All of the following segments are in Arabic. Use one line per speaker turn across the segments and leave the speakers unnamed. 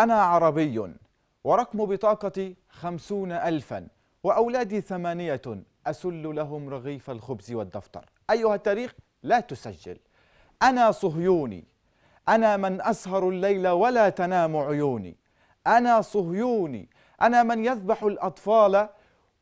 أنا عربي ورقم بطاقتي خمسون ألفا وأولادي ثمانية أسل لهم رغيف الخبز والدفتر أيها التاريخ لا تسجل أنا صهيوني أنا من أسهر الليل ولا تنام عيوني أنا صهيوني أنا من يذبح الأطفال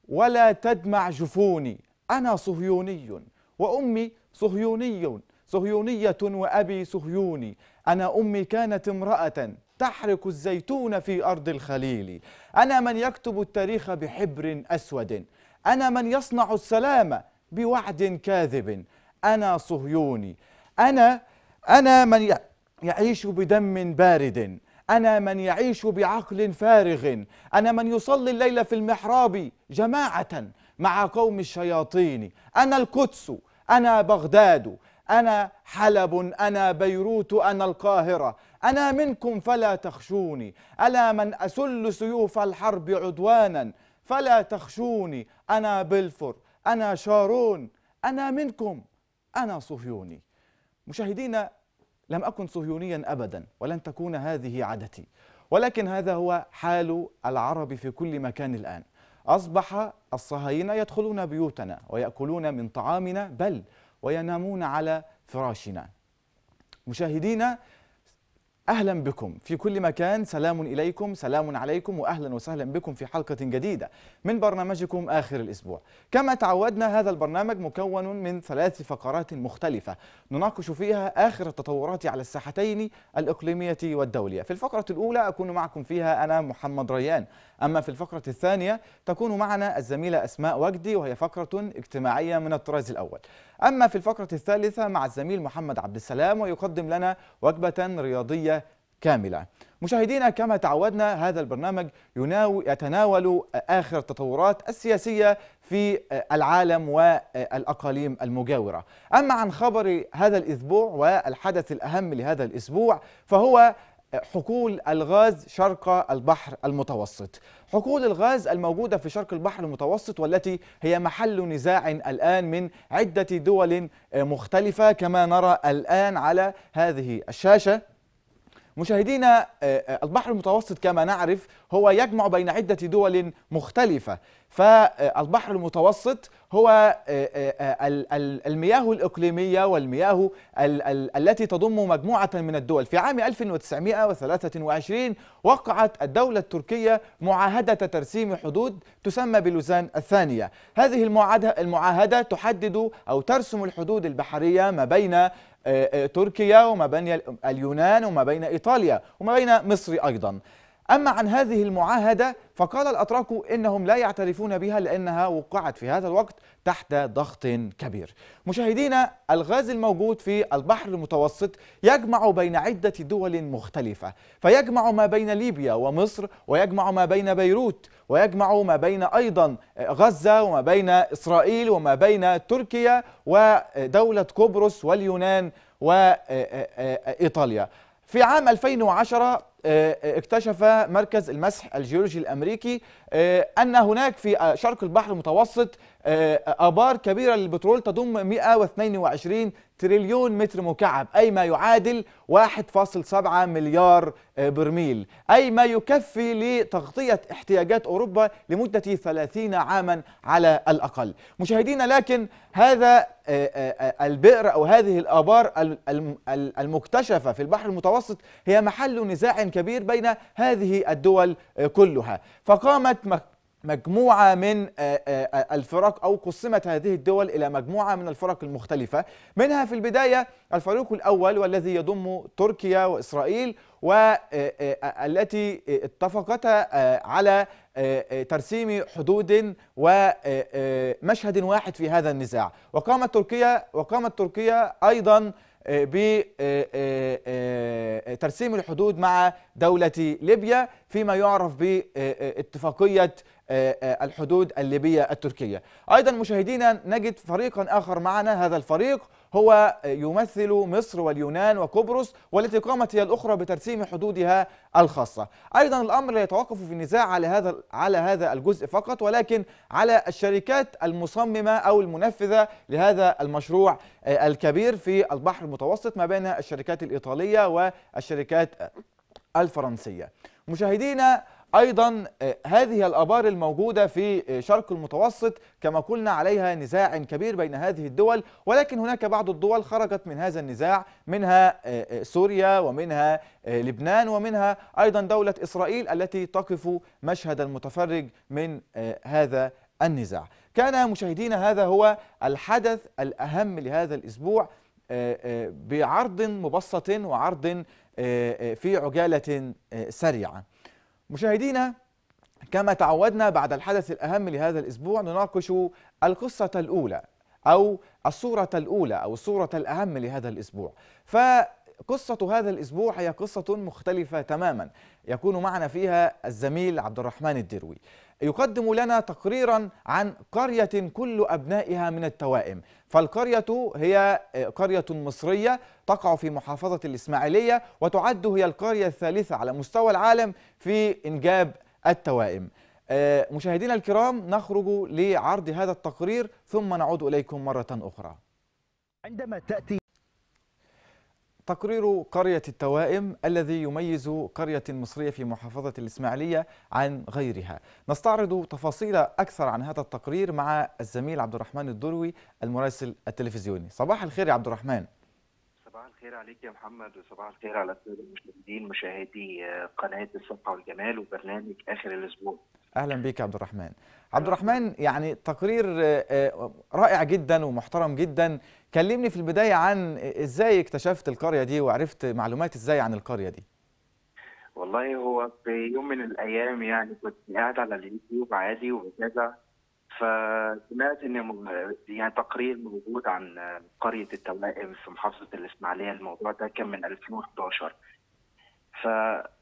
ولا تدمع جفوني أنا صهيوني وأمي صهيوني صهيونية وأبي صهيوني أنا أمي كانت امرأة تحرق الزيتون في أرض الخليل أنا من يكتب التاريخ بحبر أسود أنا من يصنع السلام بوعد كاذب أنا صهيوني أنا أنا من يعيش بدم بارد أنا من يعيش بعقل فارغ أنا من يصلي الليل في المحراب جماعة مع قوم الشياطين أنا القدس أنا بغداد أنا حلب أنا بيروت أنا القاهرة أنا منكم فلا تخشوني ألا من أسل سيوف الحرب عدوانا فلا تخشوني أنا بلفور أنا شارون أنا منكم أنا صهيوني مشاهدينا لم أكن صهيونيا أبدا ولن تكون هذه عادتي ولكن هذا هو حال العرب في كل مكان الآن أصبح الصهاينة يدخلون بيوتنا ويأكلون من طعامنا بل وينامون على فراشنا مشاهدينا أهلا بكم في كل مكان سلام إليكم سلام عليكم وأهلا وسهلا بكم في حلقة جديدة من برنامجكم آخر الأسبوع كما تعودنا هذا البرنامج مكون من ثلاث فقرات مختلفة نناقش فيها آخر التطورات على الساحتين الإقليمية والدولية في الفقرة الأولى أكون معكم فيها أنا محمد ريان أما في الفقرة الثانية تكون معنا الزميلة أسماء وجدي وهي فقرة اجتماعية من الطراز الأول أما في الفقرة الثالثة مع الزميل محمد عبد السلام ويقدم لنا وجبة رياضية كاملة مشاهدينا كما تعودنا هذا البرنامج يتناول آخر التطورات السياسية في العالم والأقاليم المجاورة أما عن خبر هذا الأسبوع والحدث الأهم لهذا الأسبوع فهو حقول الغاز شرق البحر المتوسط حقول الغاز الموجودة في شرق البحر المتوسط والتي هي محل نزاع الآن من عدة دول آه، مختلفة كما نرى الآن على هذه الشاشة مشاهدينا آه، آه، البحر المتوسط كما نعرف هو يجمع بين عدة دول مختلفة فالبحر المتوسط هو آه، المياه الإقليمية والمياه التي تضم مجموعة من الدول في عام 1923 وقعت الدولة التركية معاهدة ترسيم حدود تسمى بلوزان الثانية هذه المعاهدة تحدد أو ترسم الحدود البحرية ما بين آه، آه، تركيا وما بين اليونان وما بين إيطاليا وما بين مصر أيضا أما عن هذه المعاهدة فقال الأتراك إنهم لا يعترفون بها لأنها وقعت في هذا الوقت تحت ضغط كبير مشاهدينا الغاز الموجود في البحر المتوسط يجمع بين عدة دول مختلفة فيجمع ما بين ليبيا ومصر ويجمع ما بين بيروت ويجمع ما بين أيضا غزة وما بين إسرائيل وما بين تركيا ودولة قبرص واليونان وإيطاليا في عام 2010 آه، آه، اكتشف مركز المسح الجيولوجي الامريكي آه، أن هناك في شرق البحر المتوسط آه، آبار كبيرة للبترول تضم 122 تريليون متر مكعب أي ما يعادل 1.7 مليار آه، برميل أي ما يكفي لتغطية احتياجات أوروبا لمدة 30 عاما على الأقل مشاهدينا لكن هذا البئر أو هذه الآبار المكتشفة في البحر المتوسط هي محل نزاع كبير بين هذه الدول كلها فقامت قسمت مجموعة من الفرق أو قسمت هذه الدول إلى مجموعة من الفرق المختلفة منها في البداية الفريق الأول والذي يضم تركيا وإسرائيل والتي اتفقتا على ترسيم حدود ومشهد واحد في هذا النزاع وقامت تركيا وقامت تركيا أيضا آه، بترسيم آه، آه، الحدود مع دولة ليبيا فيما يعرف باتفاقية الحدود الليبية التركية أيضا مشاهدينا نجد فريقا آخر معنا هذا الفريق هو يمثل مصر واليونان وقبرص والتي قامت هي الأخرى بترسيم حدودها الخاصة أيضا الأمر لا يتوقف في النزاع على هذا على هذا الجزء فقط ولكن على الشركات المصممة أو المنفذة لهذا المشروع آه، الكبير في البحر المتوسط ما بين الشركات الإيطالية والشركات الفرنسية مشاهدينا ايضا آه، هذه الابار الموجوده في آه، شرق المتوسط كما قلنا عليها نزاع كبير بين هذه الدول ولكن هناك بعض الدول خرجت من هذا النزاع منها آه، سوريا ومنها لبنان ومنها ايضا دوله اسرائيل التي تقف مشهد المتفرج من هذا النزاع كان مشاهدينا هذا هو الحدث الاهم لهذا الاسبوع بعرض مبسط وعرض في عجاله سريعه مشاهدينا كما تعودنا بعد الحدث الأهم لهذا الأسبوع نناقش القصة الأولى أو الصورة الأولى أو الصورة الأهم لهذا الأسبوع فقصة هذا الأسبوع هي قصة مختلفة تماما يكون معنا فيها الزميل عبد الرحمن الدروي يقدم لنا تقريرا عن قرية كل أبنائها من التوائم فالقرية هي قرية مصرية تقع في محافظة الإسماعيلية وتعد هي القرية الثالثة على مستوى العالم في إنجاب التوائم آه، مشاهدينا الكرام نخرج لعرض هذا التقرير ثم نعود إليكم مرة أخرى عندما تأتي تقرير قرية التوائم الذي يميز قرية مصرية في محافظة الإسماعيلية عن غيرها نستعرض تفاصيل أكثر عن هذا التقرير مع الزميل عبد الرحمن الدروي المراسل التلفزيوني صباح الخير يا عبد الرحمن
صباح الخير عليك يا محمد وصباح الخير على الساده المشاهدين مشاهدي آه، قناه الصفحة والجمال وبرنامج اخر الاسبوع
اهلا بك يا عبد الرحمن عبد الرحمن يعني تقرير آه، آه، رائع جدا ومحترم جدا كلمني في البدايه عن ازاي اكتشفت القريه دي وعرفت معلومات ازاي عن القريه دي
والله هو في يوم من الايام يعني كنت قاعد على اليوتيوب عادي وكذا فسمعت ان يعني تقرير موجود عن قريه التوائم في محافظه الاسماعيليه الموضوع ده كان من 2011 ف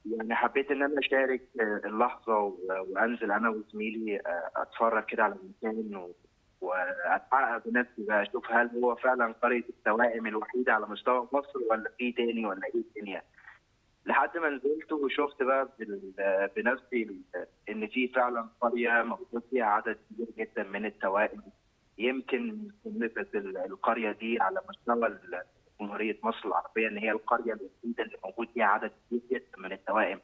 يعني حبيت ان انا اشارك اللحظه وانزل انا وزميلي آه، اتفرج كده على المكان واتحقق بنفسي بقى اشوف هل هو فعلا قريه التوائم الوحيده على مستوى مصر ولا في تاني ولا ايه الدنيا لحد ما نزلت وشفت بقى بنفسي ان في فعلا قريه موجود فيها عدد كبير جدا من التوائم يمكن صنفت القريه دي على مستوى جمهوريه مصر العربيه ان هي القريه الوحيده اللي موجود فيها عدد كبير جدا من التوائم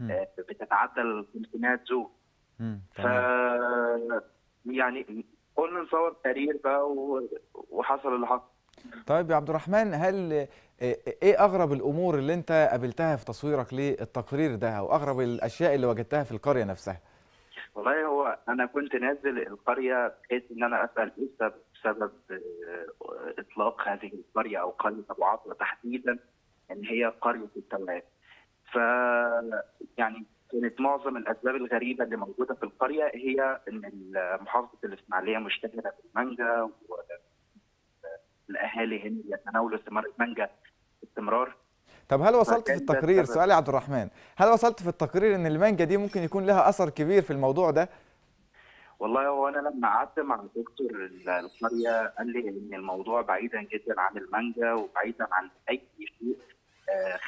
آه، بتتعدى ال 500 زوج ف يعني قلنا نصور تقرير بقى وحصل اللي حصل
طيب يا عبد الرحمن هل إيه-, ايه اغرب الامور اللي انت قابلتها في تصويرك للتقرير ده او اغرب الاشياء اللي وجدتها في القريه نفسها
والله هو انا كنت نازل القريه بحيث ان انا اسال ايه سبب آه، اطلاق هذه القريه او قريه ابو عطله تحديدا ان هي قريه التوعيه ف يعني كانت معظم الاسباب الغريبه اللي موجوده في القريه هي ان محافظه الاسماعيليه مشتهره بالمانجا والاهالي هنا يتناولوا ثمار المانجا باستمرار
طب هل وصلت في التقرير سؤالي عبد الرحمن هل وصلت في التقرير ان المانجا دي ممكن يكون لها اثر كبير في الموضوع ده
والله هو انا لما قعدت مع دكتور القريه قال لي ان الموضوع بعيدا جدا عن المانجا وبعيدا عن اي شيء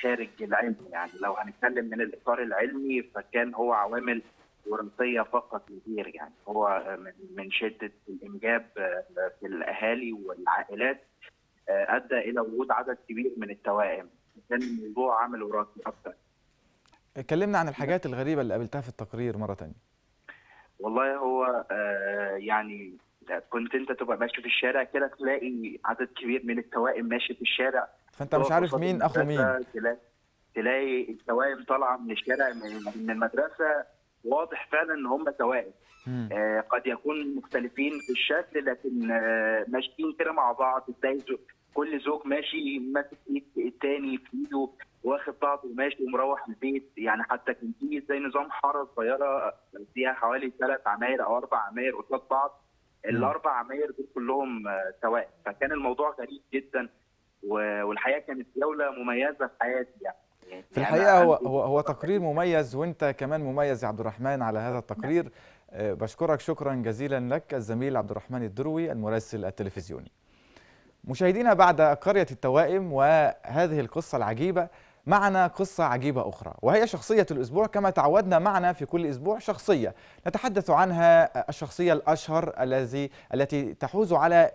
خارج العلم يعني لو هنتكلم من الاطار العلمي فكان هو عوامل وراثيه فقط كبير يعني هو من شده الانجاب آه، في الاهالي والعائلات آه، ادى الى وجود عدد كبير من التوائم كان الموضوع عامل وراثي اكثر
اتكلمنا عن الحاجات الغريبه اللي قابلتها في التقرير مره ثانيه
والله هو آه، يعني كنت انت تبقى ماشي في الشارع كده تلاقي عدد كبير من التوائم ماشي في الشارع فانت مش عارف مين اخو مين تلاقي تلاقي التوائم طالعه من الشارع من المدرسه واضح فعلا ان هم توائم آه قد يكون مختلفين في الشكل لكن آه ماشيين كده مع بعض ازاي كل زوج ماشي ماسك ايد التاني في ايده واخد بعضه وماشي ومروح البيت يعني حتى كان في زي نظام حاره صغيره فيها حوالي ثلاث عماير او اربع عماير قصاد بعض الاربع عماير دول كلهم آه، توائم فكان الموضوع غريب جدا والحقيقه كانت جوله مميزه في حياتي يعني في يعني الحقيقه هو هو
هو تقرير مميز وانت كمان مميز يا عبد الرحمن على هذا التقرير نعم. آه، بشكرك شكرا جزيلا لك الزميل عبد الرحمن الدروي المراسل التلفزيوني مشاهدينا بعد قريه التوائم وهذه القصه العجيبه معنا قصة عجيبة أخرى وهي شخصية الأسبوع كما تعودنا معنا في كل أسبوع شخصية نتحدث عنها الشخصية الأشهر الذي التي تحوز على آه،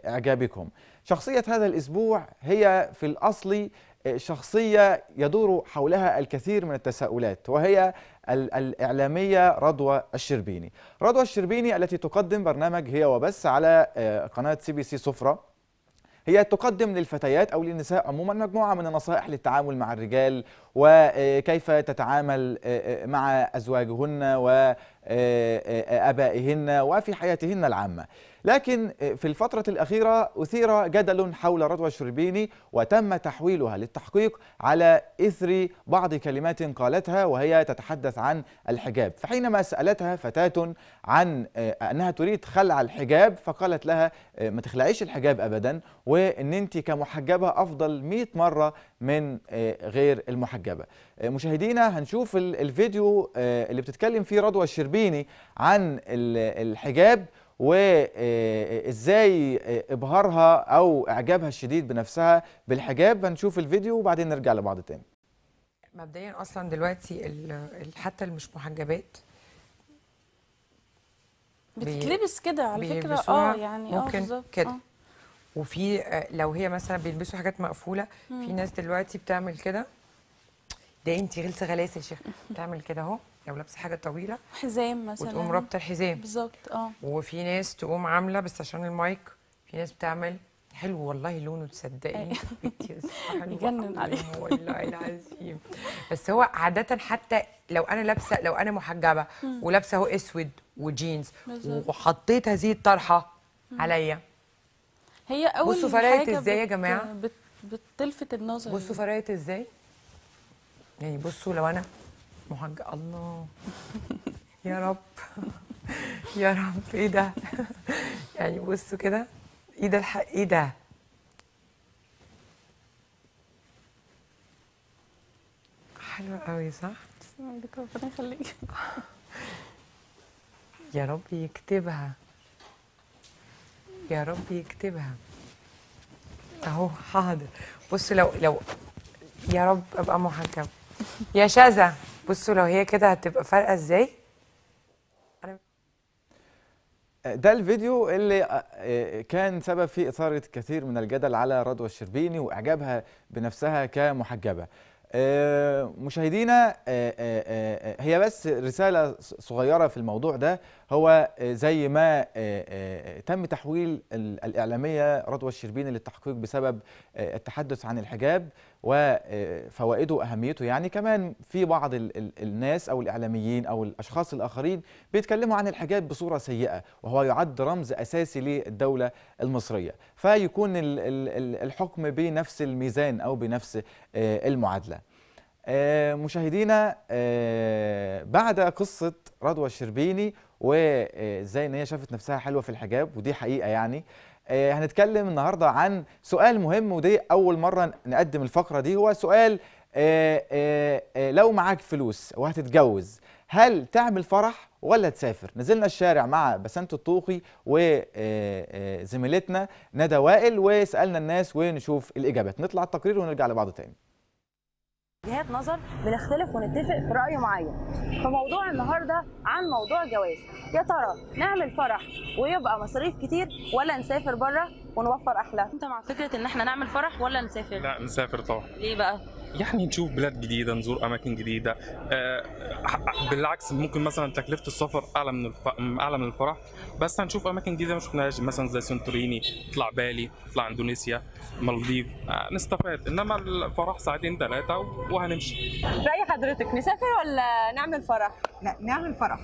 آه، إعجابكم شخصية هذا الأسبوع هي في الأصل آه، شخصية يدور حولها الكثير من التساؤلات وهي الإعلامية رضوى الشربيني رضوى الشربيني التي تقدم برنامج هي وبس على قناة سي بي سي سفرة هي تقدم للفتيات أو للنساء عموما مجموعة من النصائح للتعامل مع الرجال وكيف تتعامل آه، آه، مع أزواجهن و آه، آه، آه، ابائهن وفي حياتهن العامه. لكن في الفتره الاخيره اثير جدل حول رضوى الشربيني وتم تحويلها للتحقيق على اثر بعض كلمات قالتها وهي تتحدث عن الحجاب، فحينما سالتها فتاه عن انها تريد خلع الحجاب فقالت لها ما تخلعيش الحجاب ابدا وان انت كمحجبه افضل 100 مره من غير المحجبه. مشاهدينا هنشوف الفيديو اللي بتتكلم فيه رضوى الشربيني الشربيني عن الحجاب وازاي آه، آه، آه، ابهارها او اعجابها الشديد بنفسها بالحجاب هنشوف الفيديو وبعدين نرجع لبعض تاني
مبدئيا اصلا دلوقتي حتى المش محجبات
بتتلبس كده على فكره اه يعني ممكن كده آه.
وفي لو هي مثلا بيلبسوا حاجات مقفوله في ناس دلوقتي بتعمل كده ده انت غلسه غلاسه يا شيخ بتعمل كده اهو لو لابسه حاجه طويله
حزام مثلا وتقوم رابطه الحزام بالظبط اه
وفي ناس تقوم عامله بس عشان المايك في ناس بتعمل حلو والله لونه تصدقني يجنن عليه والله العظيم بس هو عاده حتى لو انا لابسه لو انا محجبه ولابسه اهو اسود وجينز وحطيت هذه الطرحه عليا هي اول بصوا فرقت ازاي يا جماعه بتلفت النظر بصوا فرقت ازاي يعني بصوا لو انا محج الله يا رب يا رب ايه ده يعني بصوا كده ايه ده الحق ايه ده حلوه قوي صح
ربنا يخليك
يا رب يكتبها يا رب يكتبها اهو حاضر بص لو لو يا رب ابقى محكم يا شذا بصوا لو هي كده هتبقى فارقه ازاي
ده الفيديو اللي آه، آه، كان سبب في إثارة كثير من الجدل على رضوى الشربيني وإعجابها بنفسها كمحجبة آه، مشاهدينا هي بس رسالة صغيرة في الموضوع ده هو زي ما تم تحويل الإعلامية رضوى الشربيني للتحقيق بسبب التحدث عن الحجاب وفوائده آه، واهميته يعني كمان في بعض الناس او الاعلاميين او الاشخاص الاخرين بيتكلموا عن الحجاب بصوره سيئه وهو يعد رمز اساسي للدوله المصريه فيكون الحكم بنفس الميزان او بنفس آه، المعادله آه، مشاهدينا بعد قصه رضوى الشربيني وازاي ان هي شافت نفسها حلوه في الحجاب ودي حقيقه يعني آه، هنتكلم النهارده عن سؤال مهم ودي اول مره نقدم الفقره دي هو سؤال آه، آه، لو معاك فلوس وهتتجوز هل تعمل فرح ولا تسافر نزلنا الشارع مع بسنت الطوخي وزميلتنا ندى وائل وسالنا الناس ونشوف الاجابات نطلع التقرير ونرجع لبعض تاني
وجهات نظر بنختلف ونتفق في راي معين فموضوع النهارده عن موضوع جواز يا ترى نعمل فرح ويبقى مصاريف كتير ولا نسافر بره ونوفر احلى انت مع فكره ان احنا نعمل فرح ولا نسافر لا
نسافر طبعا ليه بقى يعني نشوف بلاد جديده نزور اماكن جديده آه، بالعكس ممكن مثلا تكلفه السفر اعلى من الف... اعلى من الفرح بس هنشوف اماكن جديده ما شفناهاش مثلا زي سنتوريني طلع بالي طلع اندونيسيا مالديف آه، نستفاد انما الفرح ساعتين ثلاثه وهنمشي
راي حضرتك نسافر ولا نعمل فرح لا نعمل فرح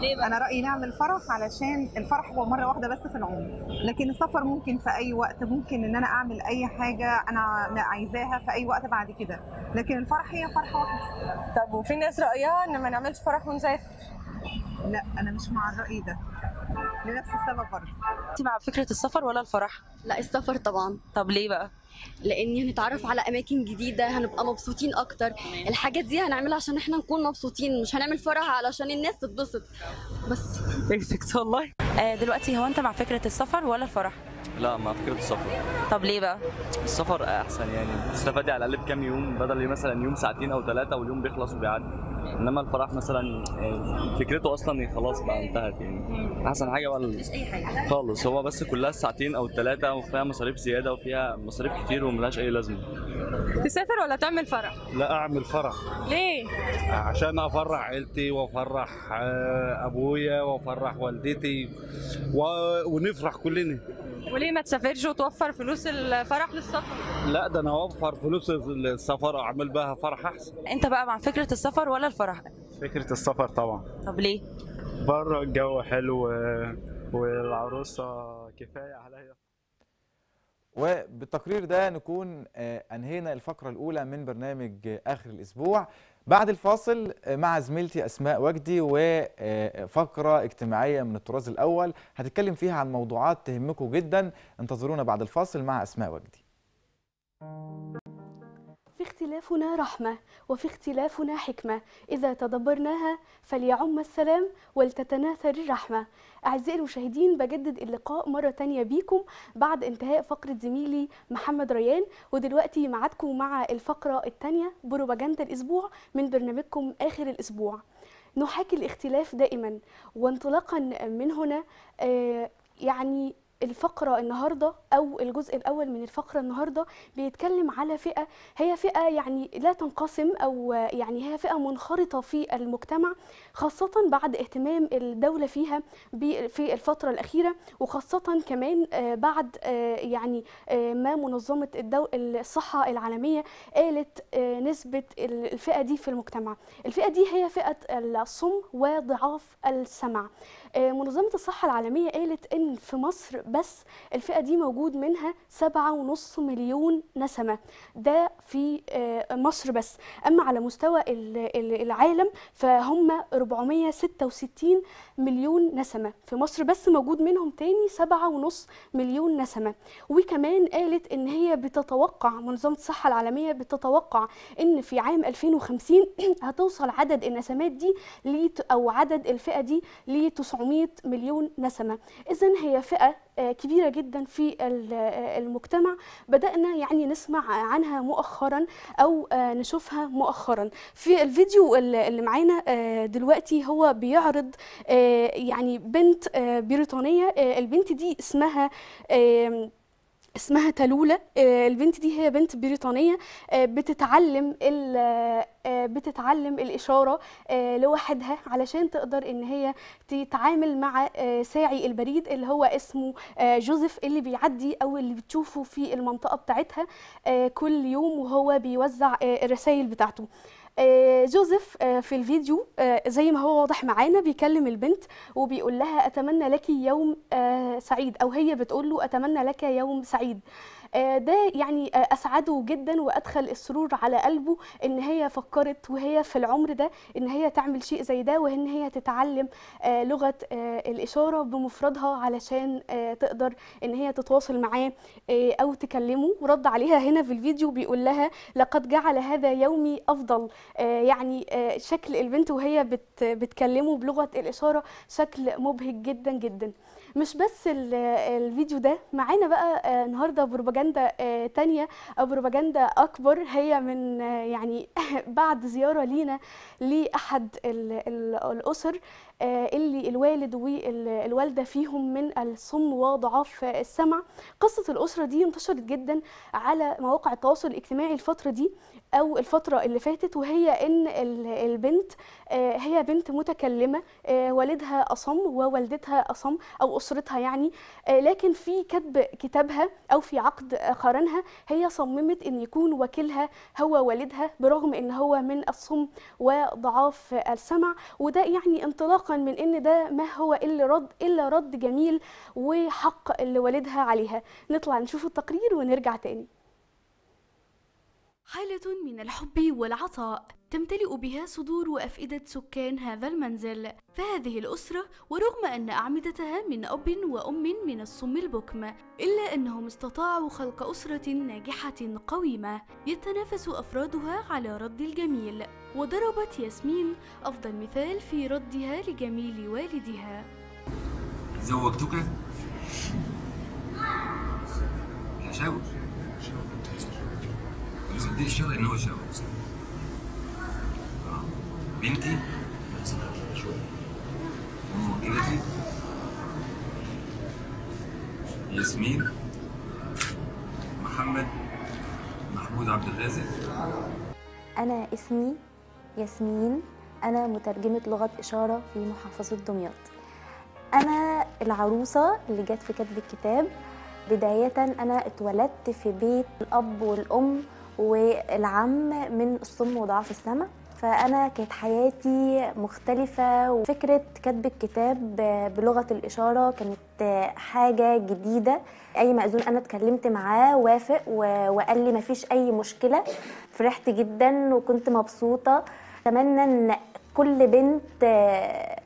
ليه بقى؟ انا رايي نعمل فرح علشان
الفرح هو مره واحده بس في العمر لكن السفر ممكن في اي وقت ممكن ان انا اعمل اي حاجه انا عايزاها في اي وقت بعد كده لكن الفرح هي فرحه واحده طب وفي
ناس رايها ان ما نعملش فرح ونسافر
لا انا مش مع الراي ده لنفس السبب برضه انت مع فكره السفر ولا الفرح لا السفر طبعا طب ليه بقى لان هنتعرف على اماكن جديده هنبقى مبسوطين اكتر الحاجات دي هنعملها عشان احنا نكون مبسوطين مش هنعمل فرح علشان الناس تتبسط بس
بيرفكت والله
آه، دلوقتي هو انت مع فكره السفر ولا الفرح
لا ما فكره السفر طب ليه بقى السفر احسن يعني تستفادي على الاقل بكام يوم بدل مثلا يوم ساعتين او ثلاثه واليوم بيخلص وبيعدي انما الفرح مثلا آه، فكرته اصلا خلاص بقى انتهت يعني احسن حاجه بقى خالص هو بس كلها الساعتين او الثلاثه وفيها مصاريف زياده وفيها مصاريف كتير وملهاش اي لازمه
تسافر ولا تعمل فرح؟
لا اعمل فرح ليه؟ عشان افرح عيلتي وافرح آه، ابويا وافرح والدتي و... ونفرح كلنا
وليه ما تسافرش وتوفر فلوس الفرح للسفر؟
لا ده انا اوفر فلوس السفر اعمل بها فرح احسن
انت بقى مع فكره السفر ولا الفرح
فكره السفر طبعا طب ليه بره الجو حلو والعروسه كفايه عليا
وبالتقرير ده نكون آه، انهينا الفقره الاولى من برنامج آه، اخر الاسبوع بعد الفاصل آه، مع زميلتي اسماء وجدي وفقره اجتماعيه من الطراز الاول هتتكلم فيها عن موضوعات تهمكم جدا انتظرونا بعد الفاصل مع اسماء وجدي
في اختلافنا رحمة وفي اختلافنا حكمة إذا تدبرناها فليعم السلام ولتتناثر الرحمة أعزائي المشاهدين بجدد اللقاء مرة تانية بيكم بعد انتهاء فقرة زميلي محمد ريان ودلوقتي معادكم مع الفقرة التانية بروباجندا الأسبوع من برنامجكم آخر الأسبوع نحاكي الاختلاف دائما وانطلاقا من هنا آه، يعني الفقرة النهاردة أو الجزء الأول من الفقرة النهاردة بيتكلم على فئة هي فئة يعني لا تنقسم أو يعني هي فئة منخرطة في المجتمع خاصة بعد اهتمام الدولة فيها في الفترة الأخيرة وخاصة كمان آه، بعد آه، يعني آه، ما منظمة الصحة العالمية قالت نسبة الفئة دي في المجتمع الفئة دي هي فئة الصم وضعاف السمع آه، منظمة الصحة العالمية قالت إن في مصر بس الفئة دي موجود منها 7.5 مليون نسمة ده في آه، مصر بس أما على مستوى العالم فهم 466 مليون نسمة في مصر بس موجود منهم تاني 7.5 مليون نسمة وكمان قالت إن هي بتتوقع منظمة الصحة العالمية بتتوقع إن في عام 2050 هتوصل عدد النسمات دي أو عدد الفئة دي ل 900 400 مليون نسمة إذا هي فئة آه، كبيرة جدا في آه، المجتمع بدأنا يعني نسمع عنها مؤخرا أو آه، نشوفها مؤخرا في الفيديو اللي معانا دلوقتي هو بيعرض يعني بنت بريطانية البنت دي اسمها اسمها تالولا آه، البنت دي هي بنت بريطانيه آه، بتتعلم آه، بتتعلم الاشاره لوحدها علشان تقدر ان هي تتعامل مع ساعي البريد اللي هو اسمه جوزيف اللي بيعدي او اللي بتشوفه في المنطقه بتاعتها كل يوم وهو بيوزع الرسائل بتاعته آه، جوزيف آه، في الفيديو آه، زي ما هو واضح معانا بيكلم البنت وبيقول لها اتمنى لك يوم سعيد او هي بتقول له اتمنى لك يوم سعيد آه، ده يعني آه، اسعده جدا وادخل السرور على قلبه ان هي فكرت وهي في العمر ده ان هي تعمل شيء زي ده وان هي تتعلم آه، لغه الاشاره بمفردها علشان تقدر ان هي تتواصل معاه او تكلمه ورد عليها هنا في الفيديو بيقول لها لقد جعل هذا يومي افضل يعني شكل البنت وهي بتكلمه بلغه الاشاره شكل مبهج جدا جدا مش بس الفيديو ده معانا بقى آه، النهارده بروباجندا آه، تانية او آه، بروباجندا اكبر هي من يعني بعد زياره لينا لاحد الاسر آه، اللي الوالد والوالده فيهم من الصم وضعاف السمع قصه الاسره دي انتشرت جدا على مواقع التواصل الاجتماعي الفتره دي او الفتره اللي فاتت وهي ان البنت آه، هي بنت متكلمه آه، والدها اصم ووالدتها اصم او اسرتها يعني لكن في كتب كتابها او في عقد قرنها هي صممت ان يكون وكيلها هو والدها برغم ان هو من الصم وضعاف السمع وده يعني انطلاق من ان ده ما هو الا رد الا رد جميل وحق اللي والدها عليها نطلع نشوف التقرير ونرجع تاني حالة من الحب والعطاء تمتلئ بها صدور وأفئدة سكان هذا المنزل فهذه الأسرة ورغم أن أعمدتها من أب وأم من الصم البكم إلا أنهم استطاعوا خلق أسرة ناجحة قويمة يتنافس أفرادها على رد الجميل وضربت ياسمين أفضل مثال في ردها لجميل والدها
زوجتك؟
حشاوي
اذا بدي اشتغل هو شغل بنتي شوي ممكنتي
ياسمين محمد محمود عبد الرازق انا اسمي ياسمين انا مترجمه لغه اشاره في محافظه دمياط انا العروسه اللي جت في كتب الكتاب بدايه انا اتولدت في بيت الاب والام والعم من الصم وضعف السمع فانا كانت حياتي مختلفه وفكره كتب الكتاب بلغه الاشاره كانت حاجه جديده اي مأذون انا اتكلمت معاه وافق وقال لي مفيش اي مشكله فرحت جدا وكنت مبسوطه اتمنى ان كل بنت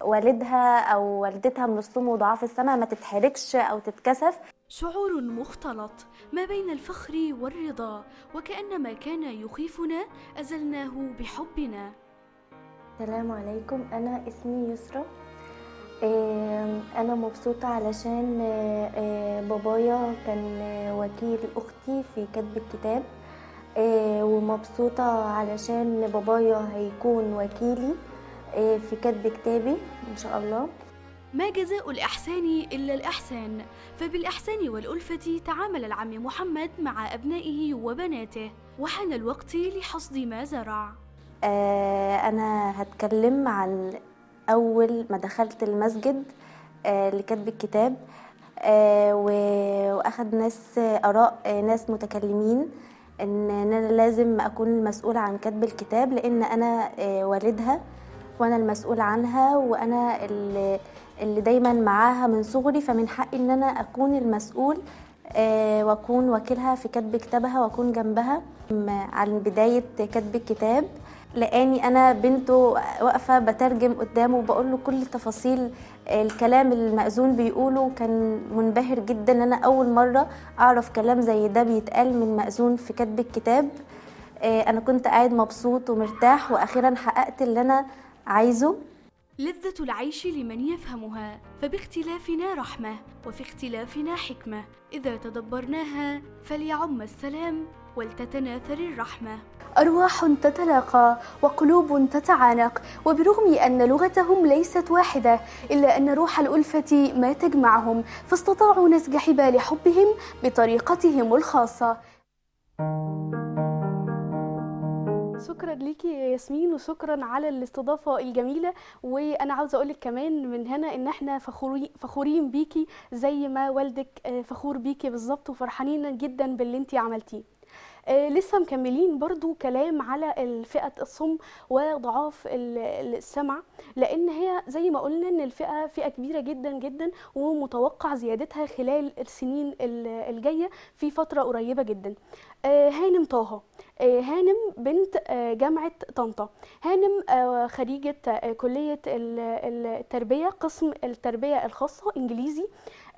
والدها او والدتها من الصم وضعاف السمع ما تتحركش او تتكسف شعور مختلط ما بين الفخر والرضا
وكأن ما كان يخيفنا أزلناه بحبنا
السلام عليكم أنا اسمي يسرا أنا مبسوطة علشان بابايا كان وكيل أختي في كتب الكتاب ومبسوطة علشان بابايا هيكون وكيلي في كتب كتابي إن شاء الله
ما جزاء الإحسان إلا الإحسان فبالإحسان والألفة تعامل العم محمد مع أبنائه وبناته وحان الوقت لحصد ما زرع
آه أنا هتكلم عن أول ما دخلت المسجد آه لكتب الكتاب آه وأخد ناس آراء آه، ناس متكلمين إن أنا لازم أكون مسؤولة عن كتب الكتاب لأن أنا آه، والدها وانا المسؤول عنها وانا اللي, اللي دايما معاها من صغري فمن حقي ان انا اكون المسؤول آه، واكون وكيلها في كتب كتابها واكون جنبها عن بدايه كتب الكتاب لقاني انا بنته واقفه بترجم قدامه وبقول له كل تفاصيل آه، الكلام المأذون بيقوله كان منبهر جدا ان انا اول مره اعرف كلام زي ده بيتقال من مأذون في كتب الكتاب آه، انا كنت قاعد مبسوط ومرتاح واخيرا حققت اللي انا عايزه
لذة العيش لمن يفهمها
فباختلافنا رحمة
وفي اختلافنا حكمة إذا تدبرناها فليعم السلام ولتتناثر الرحمة أرواح تتلاقى وقلوب تتعانق وبرغم أن لغتهم ليست واحدة إلا أن روح الألفة ما تجمعهم فاستطاعوا نسج حبال حبهم بطريقتهم الخاصة شكرا ليكي يا ياسمين وشكرا على الاستضافه الجميله وانا عاوزه اقول لك كمان من هنا ان احنا فخورين فخورين بيكي زي ما والدك آه، فخور بيكي بالظبط وفرحانين جدا باللي انت عملتيه آه، لسه مكملين برضو كلام على فئه الصم وضعاف السمع لان هي زي ما قلنا ان الفئه فئه كبيره جدا جدا ومتوقع زيادتها خلال السنين الجايه في فتره قريبه جدا آه، هانم طه آه، هانم بنت جامعة طنطا هانم خريجة كلية التربية قسم التربية الخاصة إنجليزي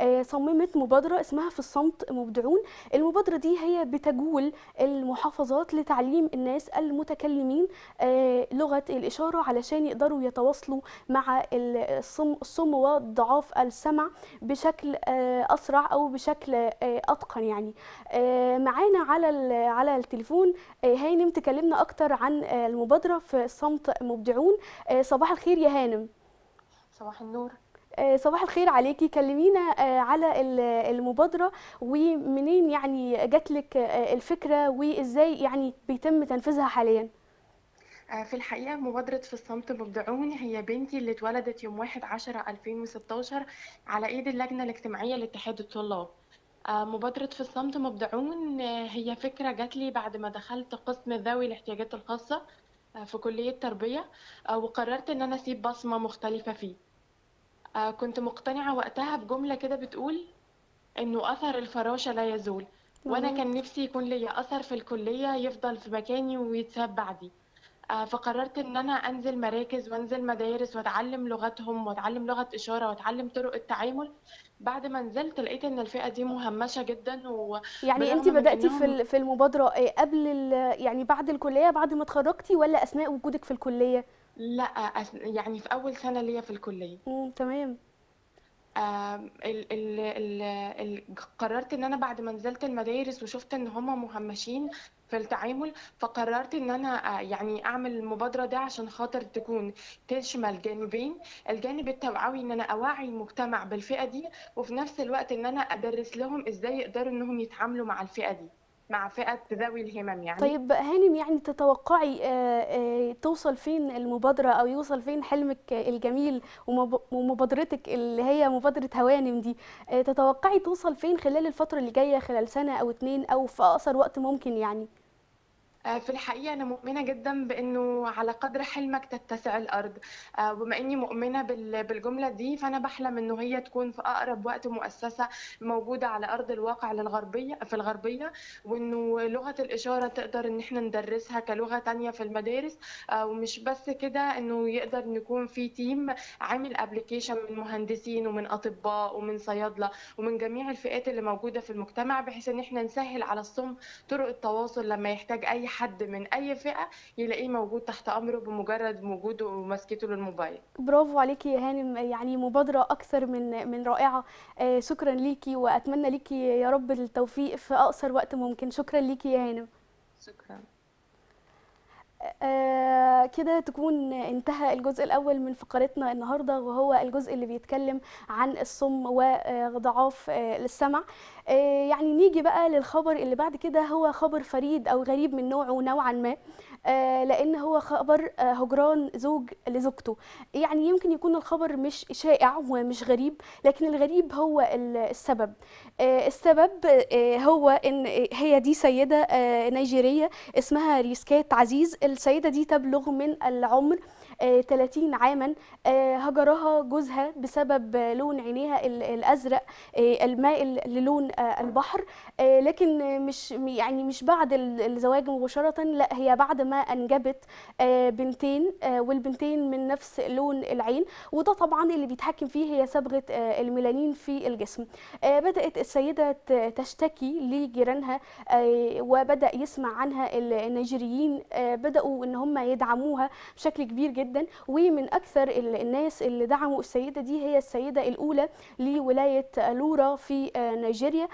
آه، صممت مبادرة اسمها في الصمت مبدعون المبادرة دي هي بتجول المحافظات لتعليم الناس المتكلمين آه، لغة الإشارة علشان يقدروا يتواصلوا مع الصم, الصم وضعاف السمع بشكل آه، أسرع أو بشكل أتقن يعني معانا على على التليفون هانم تكلمنا أكتر عن المبادرة في الصمت مبدعون صباح الخير يا هانم صباح النور آه، صباح الخير عليكي كلمينا آه، على المبادره ومنين يعني جات لك آه، الفكره وازاي يعني بيتم تنفيذها حاليا
في الحقيقة مبادرة في الصمت مبدعون هي بنتي اللي اتولدت يوم 1 10 2016 على ايد اللجنة الاجتماعية لاتحاد الطلاب مبادرة في الصمت مبدعون هي فكرة جات لي بعد ما دخلت قسم ذوي الاحتياجات الخاصة في كلية تربية وقررت ان انا اسيب بصمة مختلفة فيه آه، كنت مقتنعة وقتها بجملة كده بتقول إنه أثر الفراشة لا يزول وأنا كان نفسي يكون ليا أثر في الكلية يفضل في مكاني ويتساب بعدي آه، فقررت إن أنا أنزل مراكز وأنزل مدارس وأتعلم لغتهم وأتعلم لغة إشارة وأتعلم طرق التعامل بعد ما نزلت لقيت ان الفئه دي مهمشه جدا و يعني انت بداتي في
في المبادره آه، قبل يعني بعد الكليه بعد ما اتخرجتي ولا اثناء وجودك في الكليه لا
يعني في اول سنه ليا في الكليه امم تمام ال ال ال قررت ان انا بعد ما نزلت المدارس وشفت ان هم مهمشين في التعامل فقررت ان انا آه، يعني اعمل المبادره دي عشان خاطر تكون تشمل جانبين الجانب التوعوي ان انا اوعي المجتمع بالفئه دي وفي نفس الوقت ان انا ادرس لهم ازاي يقدروا انهم يتعاملوا مع الفئه دي مع فئه ذوي الهمم يعني طيب
هانم يعني تتوقعي آه، آه، توصل فين المبادره او يوصل فين حلمك الجميل ومبادرتك اللي هي مبادره هوانم دي آه، تتوقعي توصل فين خلال الفتره اللي جايه خلال سنه او اتنين او في اقصر وقت ممكن يعني
آه، في الحقيقه انا مؤمنه جدا بانه على قدر حلمك تتسع الارض آه، وبما اني مؤمنه بالجمله دي فانا بحلم انه هي تكون في اقرب وقت مؤسسه موجوده على ارض الواقع للغربيه في الغربيه وانه لغه الاشاره تقدر ان احنا ندرسها كلغه تانية في المدارس آه، ومش بس كده انه يقدر يكون في تيم عامل ابلكيشن من مهندسين ومن اطباء ومن صيادله ومن جميع الفئات اللي موجوده في المجتمع بحيث ان احنا نسهل على الصم طرق التواصل لما يحتاج اي حد من اي فئه يلاقيه موجود تحت امره بمجرد وجوده ومسكته للموبايل
برافو عليكي يا هانم يعني مبادره اكثر من من رائعه آه، شكرا ليكي واتمنى ليكي يا رب التوفيق في اقصر وقت ممكن شكرا ليكي يا هانم شكرا آه، كده تكون انتهى الجزء الأول من فقرتنا النهاردة وهو الجزء اللي بيتكلم عن الصم وضعاف السمع آه، للسمع آه، يعني نيجي بقى للخبر اللي بعد كده هو خبر فريد أو غريب من نوعه نوعا ما لأن هو خبر هجران زوج لزوجته يعني يمكن يكون الخبر مش شائع ومش غريب لكن الغريب هو السبب آه، السبب آه، هو ان هي دي سيده آه، نيجيريه اسمها ريسكات عزيز السيده دي تبلغ من العمر 30 عاما هجرها جوزها بسبب لون عينيها الازرق المائل للون البحر لكن مش يعني مش بعد الزواج مباشره لا هي بعد ما انجبت بنتين والبنتين من نفس لون العين وده طبعا اللي بيتحكم فيه هي صبغه الميلانين في الجسم بدات السيدة تشتكي لجيرانها آه، وبدأ يسمع عنها النيجيريين آه، بدأوا إن هم يدعموها بشكل كبير جدا ومن أكثر الناس اللي دعموا السيدة دي هي السيدة الأولى لولاية لورا في آه، نيجيريا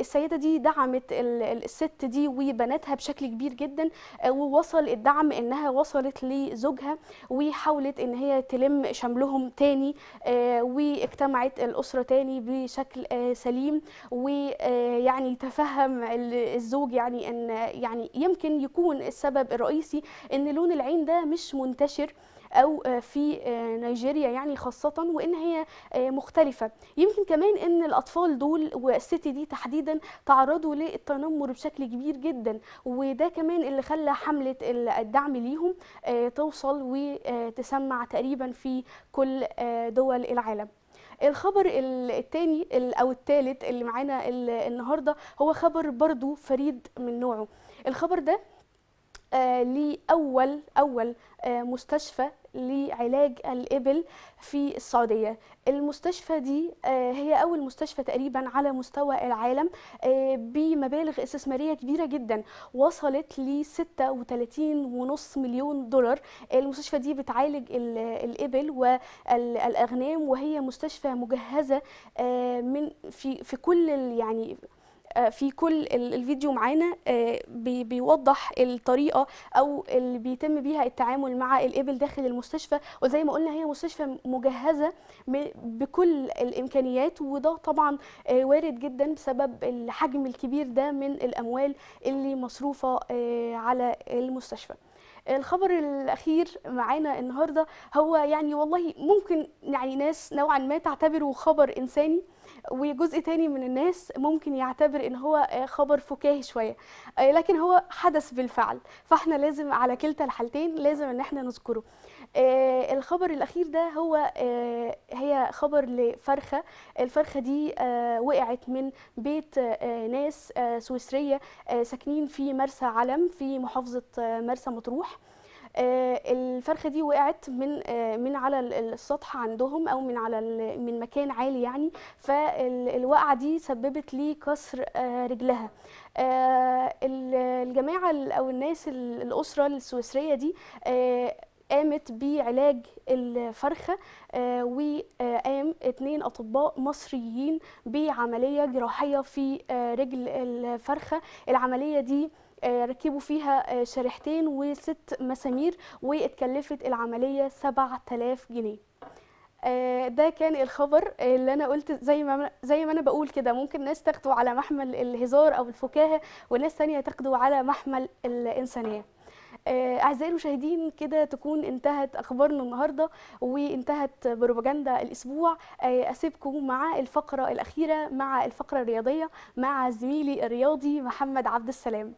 السيدة دي دعمت الست دي وبناتها بشكل كبير جدا ووصل الدعم إنها وصلت لزوجها وحاولت إن هي تلم شملهم تاني واجتمعت الأسرة تاني بشكل سليم ويعني آه، يتفهم الزوج يعني ان يعني يمكن يكون السبب الرئيسي ان لون العين ده مش منتشر او آه، في آه، نيجيريا يعني خاصه وان هي مختلفه يمكن كمان ان الاطفال دول والست دي تحديدا تعرضوا للتنمر بشكل كبير جدا وده كمان اللي خلى حمله الدعم ليهم توصل وتسمع تقريبا في كل دول العالم الخبر الثاني او الثالث اللي معانا النهارده هو خبر برضو فريد من نوعه الخبر ده آه، لأول أول آه، مستشفى لعلاج الإبل في السعودية المستشفى دي آه، هي أول مستشفى تقريبا على مستوى العالم بمبالغ استثمارية كبيرة جدا وصلت ل 36.5 مليون دولار المستشفى دي بتعالج الإبل والأغنام وهي مستشفى مجهزة من في في كل يعني آه، في كل الفيديو معانا آه، بيوضح الطريقه او اللي بيتم بيها التعامل مع الابل داخل المستشفى وزي ما قلنا هي مستشفى مجهزه بكل الامكانيات وده طبعا آه، وارد جدا بسبب الحجم الكبير ده من الاموال اللي مصروفه على المستشفى الخبر الاخير معانا النهارده هو يعني والله ممكن يعني ناس نوعا ما تعتبره خبر انساني وجزء تاني من الناس ممكن يعتبر ان هو آه، خبر فكاهي شويه آه، لكن هو حدث بالفعل فاحنا لازم على كلتا الحالتين لازم ان احنا نذكره آه، الخبر الاخير ده هو هي خبر لفرخه الفرخه دي وقعت من بيت ناس سويسريه ساكنين في مرسى علم في محافظه مرسى مطروح آه، الفرخه دي وقعت من آه، من على السطح عندهم او من على من مكان عالي يعني فالوقعه دي سببت لي كسر آه، رجلها الجماعه او الناس الاسره السويسريه دي قامت بعلاج الفرخة وقام اتنين أطباء مصريين بعملية جراحية في رجل الفرخة العملية دي آه، ركبوا فيها آه، شريحتين وست مسامير واتكلفت العملية 7000 جنيه آه، ده كان الخبر اللي انا قلت زي ما زي ما انا بقول كده ممكن ناس تاخده على محمل الهزار او الفكاهه وناس ثانيه تاخده على محمل الانسانيه اعزائي المشاهدين كده تكون انتهت اخبارنا النهارده وانتهت بروباجندا الاسبوع اسيبكم مع الفقره الاخيره مع الفقره الرياضيه مع زميلي الرياضي محمد عبد السلام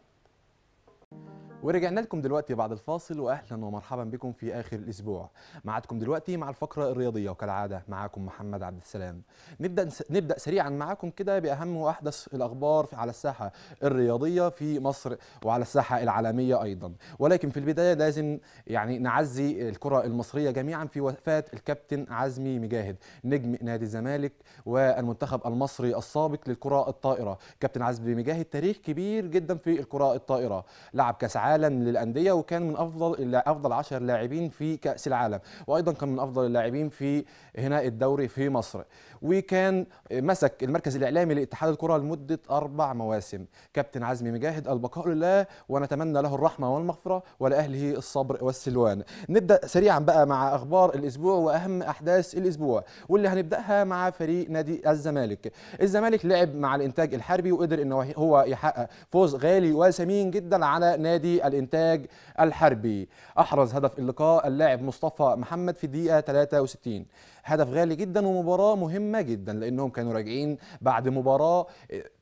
ورجعنا لكم دلوقتي بعد الفاصل واهلا ومرحبا بكم في اخر الاسبوع معاكم دلوقتي مع الفقره الرياضيه وكالعاده معاكم محمد عبد السلام نبدا نبدا سريعا معاكم كده باهم واحدث الاخبار على الساحه الرياضيه في مصر وعلى الساحه العالميه ايضا ولكن في البدايه لازم يعني نعزي الكره المصريه جميعا في وفاه الكابتن عزمي مجاهد نجم نادي الزمالك والمنتخب المصري السابق للكره الطائره كابتن عزمي مجاهد تاريخ كبير جدا في الكره الطائره لعب كاس العالم للانديه وكان من افضل افضل 10 لاعبين في كاس العالم وايضا كان من افضل اللاعبين في هنا الدوري في مصر وكان مسك المركز الاعلامي لاتحاد الكره لمده اربع مواسم كابتن عزمي مجاهد البقاء لله ونتمنى له الرحمه والمغفره ولاهله الصبر والسلوان نبدا سريعا بقى مع اخبار الاسبوع واهم احداث الاسبوع واللي هنبداها مع فريق نادي الزمالك الزمالك لعب مع الانتاج الحربي وقدر ان هو يحقق فوز غالي وسمين جدا على نادي الإنتاج الحربي أحرز هدف اللقاء اللاعب مصطفى محمد في الدقيقة 63 هدف غالي جدا ومباراة مهمة جدا لأنهم كانوا راجعين بعد مباراة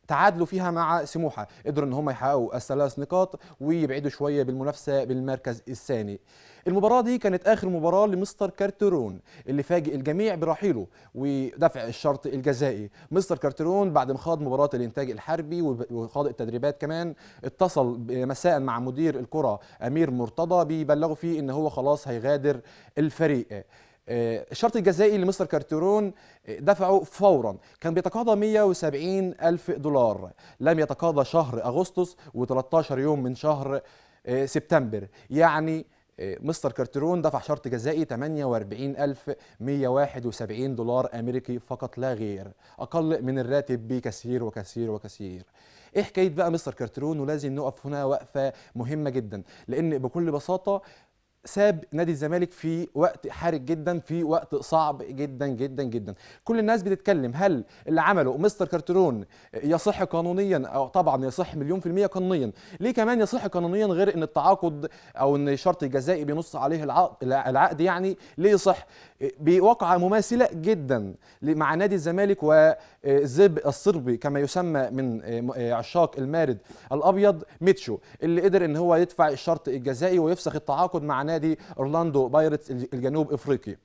تعادلوا فيها مع سموحة قدروا ان هم يحققوا الثلاث نقاط ويبعدوا شوية بالمنافسة بالمركز الثاني المباراة دي كانت آخر مباراة لمستر كارترون اللي فاجئ الجميع برحيله ودفع الشرط الجزائي مستر كارترون بعد ما خاض مباراة الإنتاج الحربي وخاض التدريبات كمان اتصل مساء مع مدير الكرة أمير مرتضى بيبلغه فيه إن هو خلاص هيغادر الفريق آه، الشرط الجزائي لمستر كارتيرون آه، دفعه فورا كان بيتقاضى 170 ألف دولار لم يتقاضى شهر أغسطس و13 يوم من شهر آه، سبتمبر يعني آه، مستر كارترون دفع شرط جزائي 48171 دولار أمريكي فقط لا غير أقل من الراتب بكثير وكثير وكثير ايه حكايه بقى مستر كارترون ولازم نقف هنا وقفه مهمه جدا لان بكل بساطه ساب نادي الزمالك في وقت حرج جدا في وقت صعب جدا جدا جدا كل الناس بتتكلم هل اللي عمله مستر كارترون يصح قانونيا او طبعا يصح مليون في المية قانونيا ليه كمان يصح قانونيا غير ان التعاقد او ان الشرط الجزائي بينص عليه العقد يعني ليه يصح بواقعة مماثلة جدا مع نادي الزمالك وزب آه، الصربي كما يسمى من آه، عشاق المارد الأبيض ميتشو اللي قدر ان هو يدفع الشرط الجزائي ويفسخ التعاقد مع نادي أورلاندو بايرتس الجنوب إفريقي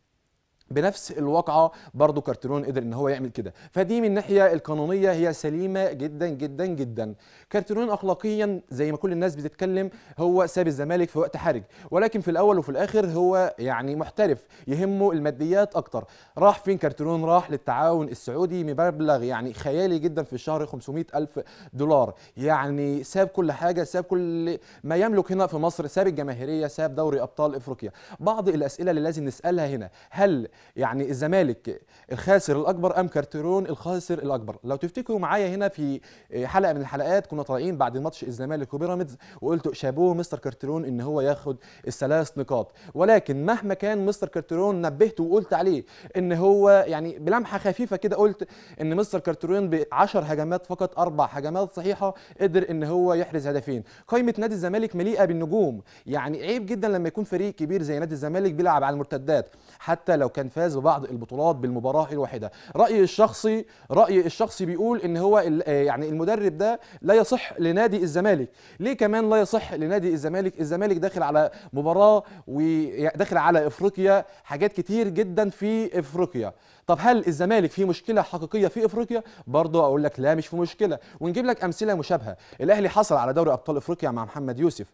بنفس الواقعه برضه كارتيرون قدر ان هو يعمل كده فدي من الناحيه القانونيه هي سليمه جدا جدا جدا كارتيرون اخلاقيا زي ما كل الناس بتتكلم هو ساب الزمالك في وقت حرج ولكن في الاول وفي الاخر هو يعني محترف يهمه الماديات اكتر راح فين كارتيرون راح للتعاون السعودي بمبلغ يعني خيالي جدا في الشهر 500 الف دولار يعني ساب كل حاجه ساب كل ما يملك هنا في مصر ساب الجماهيريه ساب دوري ابطال افريقيا بعض الاسئله اللي لازم نسالها هنا هل يعني الزمالك الخاسر الاكبر ام كارتيرون الخاسر الاكبر لو تفتكروا معايا هنا في حلقه من الحلقات كنا طالعين بعد ماتش الزمالك وبيراميدز وقلت شابوه مستر كارتيرون ان هو ياخد الثلاث نقاط ولكن مهما كان مستر كارتيرون نبهته وقلت عليه ان هو يعني بلمحه خفيفه كده قلت ان مستر كارتيرون ب 10 هجمات فقط اربع هجمات صحيحه قدر ان هو يحرز هدفين قائمه نادي الزمالك مليئه بالنجوم يعني عيب جدا لما يكون فريق كبير زي نادي الزمالك بيلعب على المرتدات حتى لو كان كان فاز ببعض البطولات بالمباراه الواحده رايي الشخصي رايي الشخصي بيقول ان هو آه، يعني المدرب ده لا يصح لنادي الزمالك ليه كمان لا يصح لنادي الزمالك الزمالك داخل على مباراه وداخل على افريقيا حاجات كتير جدا في افريقيا طب هل الزمالك في مشكله حقيقيه في افريقيا برضه اقول لك لا مش في مشكله ونجيب لك امثله مشابهه الاهلي حصل على دوري ابطال افريقيا مع محمد يوسف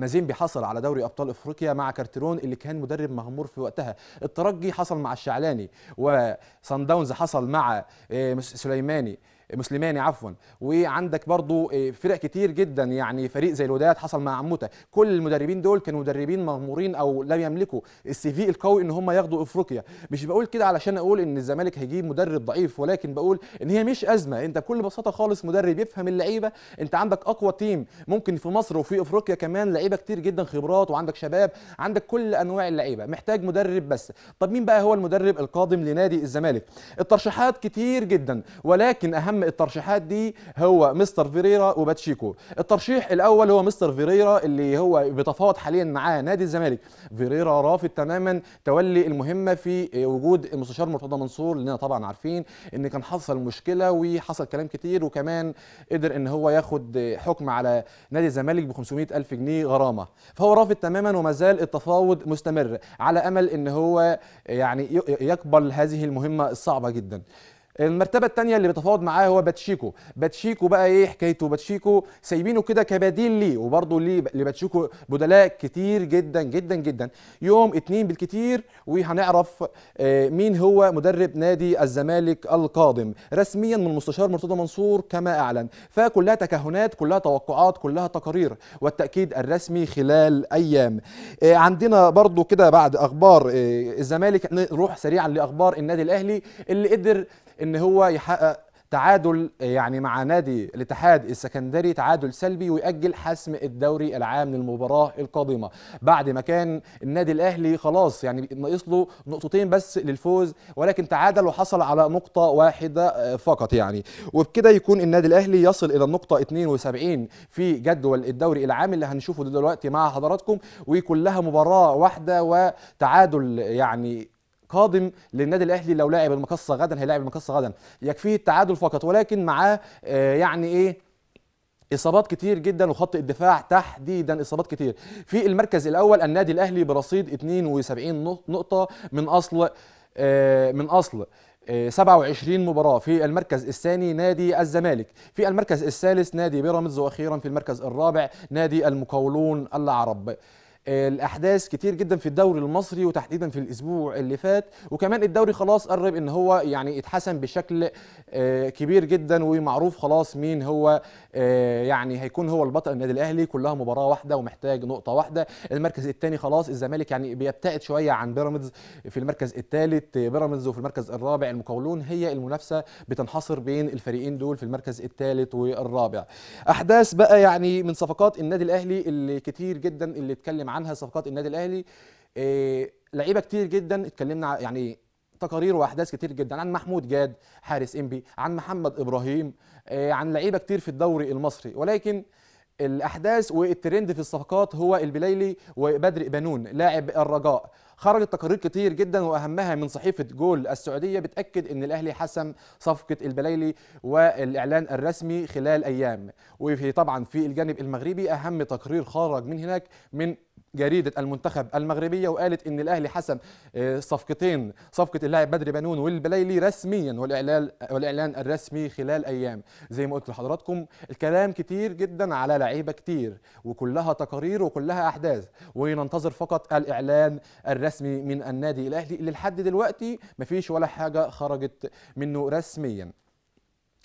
مازين حصل على دوري ابطال افريقيا مع كارتيرون اللي كان مدرب مغمور في وقتها الترجي حصل مع الشعلاني وصن داونز حصل مع آه، سليماني مسلماني عفوا وعندك برضو آه، فرق كتير جدا يعني فريق زي الوداد حصل مع عموته كل المدربين دول كانوا مدربين مغمورين او لم يملكوا السي في القوي ان هم ياخدوا افريقيا مش بقول كده علشان اقول ان الزمالك هيجيب مدرب ضعيف ولكن بقول ان هي مش ازمه انت بكل بساطه خالص مدرب يفهم اللعيبه انت عندك اقوى تيم ممكن في مصر وفي افريقيا كمان لعيبه كتير جدا خبرات وعندك شباب عندك كل انواع اللعيبه محتاج مدرب بس طب مين بقى هو المدرب القادم لنادي الزمالك الترشيحات كتير جدا ولكن اهم اهم الترشيحات دي هو مستر فيريرا وباتشيكو الترشيح الاول هو مستر فيريرا اللي هو بيتفاوض حاليا مع نادي الزمالك فيريرا رافض تماما تولي المهمه في وجود المستشار مرتضى منصور لاننا طبعا عارفين ان كان حصل مشكله وحصل كلام كتير وكمان قدر ان هو ياخد حكم على نادي الزمالك ب 500 الف جنيه غرامه فهو رافض تماما وما زال التفاوض مستمر على امل ان هو يعني يقبل هذه المهمه الصعبه جدا المرتبه الثانيه اللي بيتفاوض معاه هو باتشيكو باتشيكو بقى ايه حكايته باتشيكو سايبينه كده كبديل ليه وبرضه ليه لباتشيكو بدلاء كتير جدا جدا جدا يوم اتنين بالكتير وهنعرف آه، مين هو مدرب نادي الزمالك القادم رسميا من المستشار مرتضى منصور كما اعلن فكلها تكهنات كلها توقعات كلها تقارير والتاكيد الرسمي خلال ايام آه، عندنا برضه كده بعد اخبار آه، الزمالك نروح سريعا لاخبار النادي الاهلي اللي قدر ان هو يحقق تعادل يعني مع نادي الاتحاد السكندري تعادل سلبي ويأجل حسم الدوري العام للمباراة القادمة بعد ما كان النادي الأهلي خلاص يعني ناقص له نقطتين بس للفوز ولكن تعادل وحصل على نقطة واحدة آه، فقط يعني وبكده يكون النادي الأهلي يصل إلى النقطة 72 في جدول الدوري العام اللي هنشوفه دلوقتي مع حضراتكم ويكون لها مباراة واحدة وتعادل يعني قادم للنادي الاهلي لو لعب المقصه غدا هيلاعب المقصه غدا يكفيه التعادل فقط ولكن معاه آه، يعني ايه اصابات كتير جدا وخط الدفاع تحديدا اصابات كتير في المركز الاول النادي الاهلي برصيد 72 نقطه من اصل آه، من اصل 27 آه، مباراة في المركز الثاني نادي الزمالك في المركز الثالث نادي بيراميدز وأخيرا في المركز الرابع نادي المقاولون العرب الاحداث كتير جدا في الدوري المصري وتحديدا في الاسبوع اللي فات وكمان الدوري خلاص قرب ان هو يعني اتحسن بشكل آه، كبير جدا ومعروف خلاص مين هو آه، يعني هيكون هو البطل النادي الاهلي كلها مباراه واحده ومحتاج نقطه واحده المركز الثاني خلاص الزمالك يعني بيبتعد شويه عن بيراميدز في المركز الثالث بيراميدز وفي المركز الرابع المقاولون هي المنافسه بتنحصر بين الفريقين دول في المركز الثالث والرابع احداث بقى يعني من صفقات النادي الاهلي اللي كتير جدا اللي اتكلم عنها صفقات النادي الاهلي آه، لعيبه كتير جدا اتكلمنا يعني تقارير واحداث كتير جدا عن محمود جاد حارس انبي عن محمد ابراهيم آه، عن لعيبه كتير في الدوري المصري ولكن الاحداث والترند في الصفقات هو البليلي وبدر بنون لاعب الرجاء خرجت تقارير كتير جدا واهمها من صحيفه جول السعوديه بتاكد ان الاهلي حسم صفقه البليلي والاعلان الرسمي خلال ايام وفي طبعا في الجانب المغربي اهم تقرير خرج من هناك من جريده المنتخب المغربيه وقالت ان الاهلي حسم آه، صفقتين صفقه اللاعب بدري بنون والبلايلي رسميا والاعلان والاعلان الرسمي خلال ايام زي ما قلت لحضراتكم الكلام كتير جدا على لعيبه كتير وكلها تقارير وكلها احداث وننتظر فقط الاعلان الرسمي من النادي الاهلي اللي لحد دلوقتي مفيش ولا حاجه خرجت منه رسميا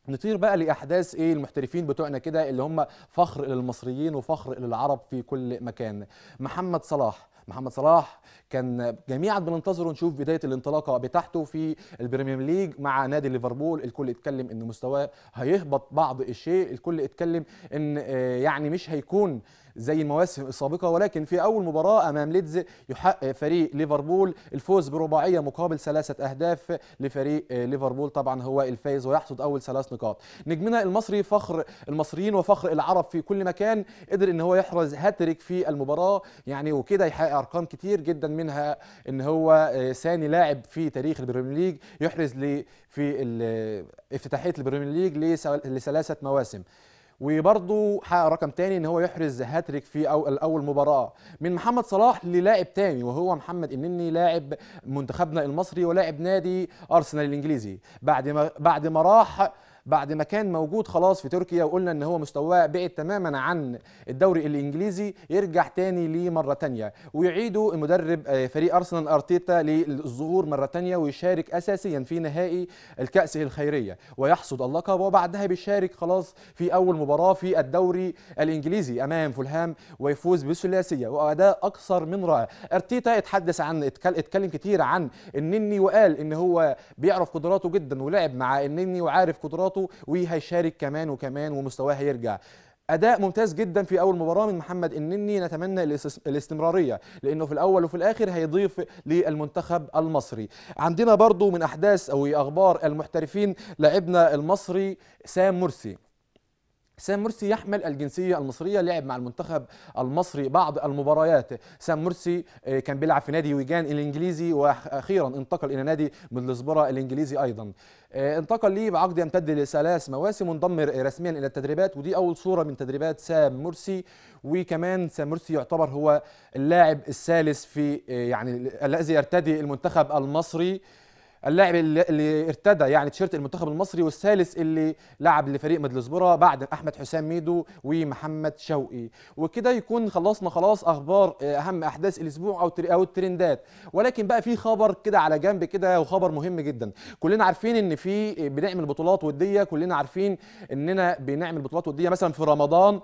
نطير بقى لاحداث ايه المحترفين بتوعنا كده اللي هم فخر للمصريين وفخر للعرب في كل مكان محمد صلاح محمد صلاح كان جميعا بننتظره نشوف بدايه الانطلاقه بتاعته في البريمير ليج مع نادي ليفربول الكل اتكلم ان مستواه هيهبط بعض الشيء الكل اتكلم ان آه، يعني مش هيكون زي المواسم السابقة ولكن في أول مباراة أمام ليدز يحقق فريق ليفربول الفوز برباعية مقابل ثلاثة أهداف لفريق آه، ليفربول طبعا هو الفايز ويحصد أول ثلاث نقاط نجمنا المصري فخر المصريين وفخر العرب في كل مكان قدر ان هو يحرز هاتريك في المباراة يعني وكده يحقق أرقام كتير جدا منها ان هو آه، ثاني لاعب في تاريخ البريمير ليج يحرز في آه، افتتاحيه البريمير ليج لثلاثه مواسم وبرضه حقق رقم تاني ان هو يحرز هاتريك في اول الاول مباراه من محمد صلاح للاعب تاني وهو محمد انني لاعب منتخبنا المصري ولاعب نادي ارسنال الانجليزي بعد ما بعد ما راح بعد ما كان موجود خلاص في تركيا وقلنا ان هو مستواه بعد تماما عن الدوري الانجليزي يرجع تاني ليه مره تانيه ويعيدوا المدرب آه، فريق ارسنال ارتيتا للظهور مره تانيه ويشارك اساسيا في نهائي الكاس الخيريه ويحصد اللقب وبعدها بيشارك خلاص في اول مباراه في الدوري الانجليزي امام فولهام ويفوز بثلاثيه واداء اكثر من رائع ارتيتا اتحدث عن اتكلم كتير عن النني وقال ان هو بيعرف قدراته جدا ولعب مع النني وعارف قدراته خطواته وهيشارك كمان وكمان ومستواه هيرجع اداء ممتاز جدا في اول مباراه من محمد النني نتمنى الاستمراريه لانه في الاول وفي الاخر هيضيف للمنتخب المصري عندنا برضو من احداث او اخبار المحترفين لاعبنا المصري سام مرسي سام مرسي يحمل الجنسية المصرية لعب مع المنتخب المصري بعض المباريات سام مرسي آه، كان بيلعب في نادي ويجان الإنجليزي وأخيرا انتقل إلى نادي مدلسبرة الإنجليزي أيضا آه، انتقل ليه بعقد يمتد لثلاث مواسم وانضم آه، رسميا إلى التدريبات ودي أول صورة من تدريبات سام مرسي وكمان سام مرسي يعتبر هو اللاعب الثالث في يعني الذي يرتدي المنتخب المصري اللاعب اللي ارتدى يعني تيشيرت المنتخب المصري والثالث اللي لعب لفريق مدلسبرة بعد احمد حسام ميدو ومحمد شوقي وكده يكون خلصنا خلاص اخبار آه، اهم احداث الاسبوع او او الترندات ولكن بقى في خبر كده على جنب كده وخبر مهم جدا كلنا عارفين ان في بنعمل بطولات وديه كلنا عارفين اننا بنعمل بطولات وديه مثلا في رمضان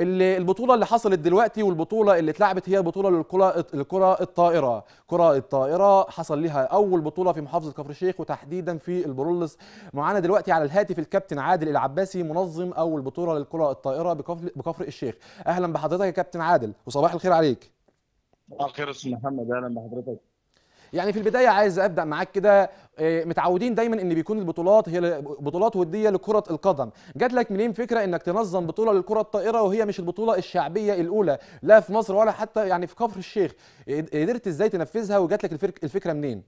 اللي البطولة اللي حصلت دلوقتي والبطولة اللي اتلعبت هي البطولة للكرة الكرة الطائرة، كرة الطائرة حصل لها أول بطولة في محافظة كفر الشيخ وتحديدا في البرولس، معانا دلوقتي على الهاتف الكابتن عادل العباسي منظم أول بطولة للكرة الطائرة بكفر بكفر الشيخ، أهلا بحضرتك يا كابتن عادل وصباح الخير عليك. صباح الخير يا أستاذ محمد أهلا بحضرتك. يعني في البدايه عايز ابدا معاك كده آه، متعودين دايما ان بيكون البطولات هي بطولات وديه لكره القدم جات لك منين فكره انك تنظم بطوله للكره الطائره وهي مش البطوله الشعبيه الاولى لا في مصر ولا حتى يعني في كفر الشيخ قدرت ازاي تنفذها وجات لك الفكره منين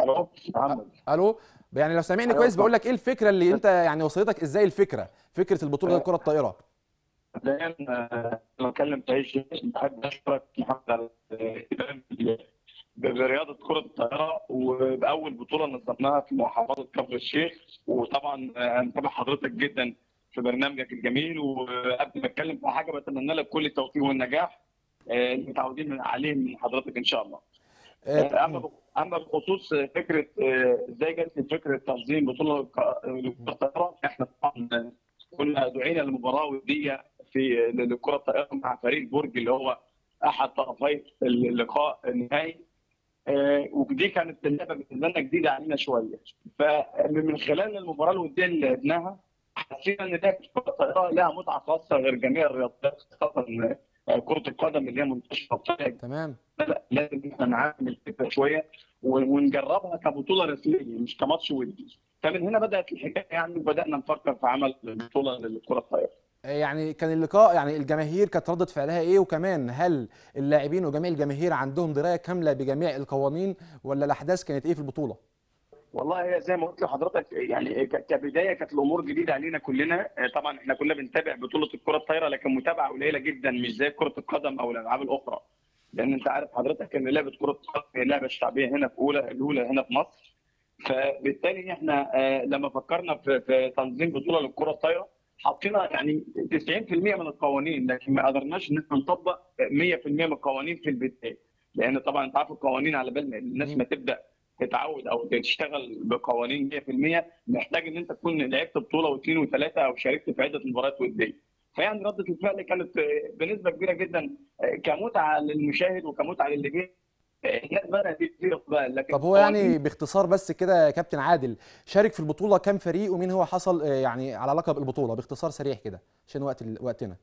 الو محمد الو يعني لو سامعني كويس بقول لك ايه الفكره اللي انت يعني وصلتك ازاي الفكره فكره البطوله آه. للكره الطائره
مبدئيا بتكلم آه، في اي شيء بحب اشكرك محمد برياضه كره الطائره وباول بطوله نظمناها في محافظه كفر الشيخ وطبعا هنتابع آه، حضرتك جدا في برنامجك الجميل وقبل ما اتكلم في حاجه بتمنى لك كل التوفيق والنجاح اللي آه، متعودين عليه من حضرتك ان شاء الله. اما اما بخصوص فكره ازاي جت فكره تنظيم بطوله كرة الطائرة احنا طبعا كنا دعينا للمباراه وديه في لكره الطائره مع فريق برج اللي هو احد طرفي اللقاء النهائي آه، ودي كانت اللعبه بالنسبه لنا جديده علينا شويه فمن خلال المباراه الوديه اللي لعبناها حسينا ان لعبه كره الطائره لها متعه خاصه غير جميع الرياضات خاصه كره القدم اللي هي منتشره في تمام لا لازم احنا نعامل الفكره شويه ونجربها كبطوله رسميه مش كماتش ودي فمن هنا بدات الحكايه يعني وبدانا نفكر في عمل بطوله للكره الطائره
يعني كان اللقاء يعني الجماهير كانت ردة فعلها ايه وكمان هل اللاعبين وجميع الجماهير عندهم درايه كامله بجميع القوانين ولا الاحداث كانت ايه في البطوله؟
والله هي زي ما قلت لحضرتك يعني كبدايه كانت الامور جديده علينا كلنا آه، طبعا احنا كنا بنتابع بطوله الكره الطايره لكن متابعه قليله جدا مش زي كره القدم او الالعاب الاخرى لان انت عارف حضرتك ان لعبه كره القدم هي اللعبه الشعبيه هنا في اولى الاولى هنا في مصر فبالتالي احنا آه، لما فكرنا في تنظيم بطوله للكره الطايره حطينا يعني 90% من القوانين لكن ما قدرناش ان احنا نطبق 100% من القوانين في البدايه لان طبعا انت عارف القوانين على بال الناس ما تبدا تتعود او تشتغل بقوانين 100% محتاج ان انت تكون لعبت بطوله واثنين وثلاثه او شاركت في عده مباريات وديه. فيعني رده الفعل كانت بنسبه كبيره جدا كمتعه للمشاهد وكمتعه للي لكن طب هو يعني
باختصار بس كده يا كابتن عادل شارك في البطوله كم فريق ومين هو حصل آه، يعني على لقب البطوله باختصار سريع كده عشان وقت وقتنا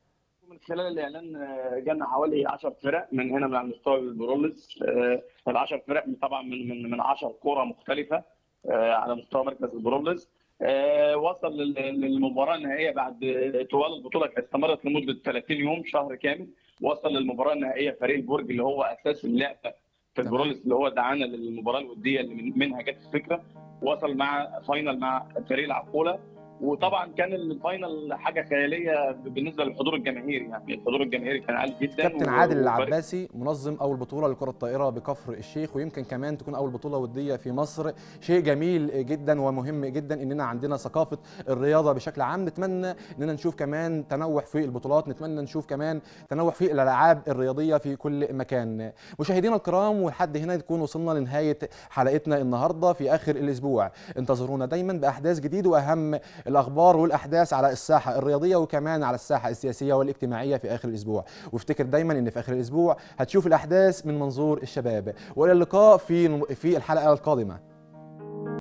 من خلال الاعلان آه، جانا حوالي 10 فرق من هنا من على مستوى البرولز آه، ال 10 فرق طبعا من من من 10 كوره مختلفه على مستوى مركز البرولز وصل للمباراه النهائيه بعد طوال البطوله كانت استمرت لمده 30 يوم شهر كامل وصل للمباراه النهائيه فريق البرج اللي هو اساس اللعبه في البرولس اللي هو دعانا للمباراه الوديه اللي منها جت الفكره وصل مع فاينل مع فريق العقوله وطبعا كان الفاينل حاجه خياليه بالنسبه للحضور الجماهيري يعني الحضور الجماهيري كان عالي جدا كابتن عادل العباسي
منظم اول بطوله لكره الطائره بكفر الشيخ ويمكن كمان تكون اول بطوله وديه في مصر شيء جميل جدا ومهم جدا اننا عندنا ثقافه الرياضه بشكل عام نتمنى اننا نشوف كمان تنوع في البطولات نتمنى نشوف كمان تنوع في الالعاب الرياضيه في كل مكان مشاهدينا الكرام ولحد هنا نكون وصلنا لنهايه حلقتنا النهارده في اخر الاسبوع انتظرونا دايما باحداث جديده واهم الاخبار والاحداث على الساحه الرياضيه وكمان على الساحه السياسيه والاجتماعيه في اخر الاسبوع وافتكر دايما ان في اخر الاسبوع هتشوف الاحداث من منظور الشباب والى اللقاء في في الحلقه القادمه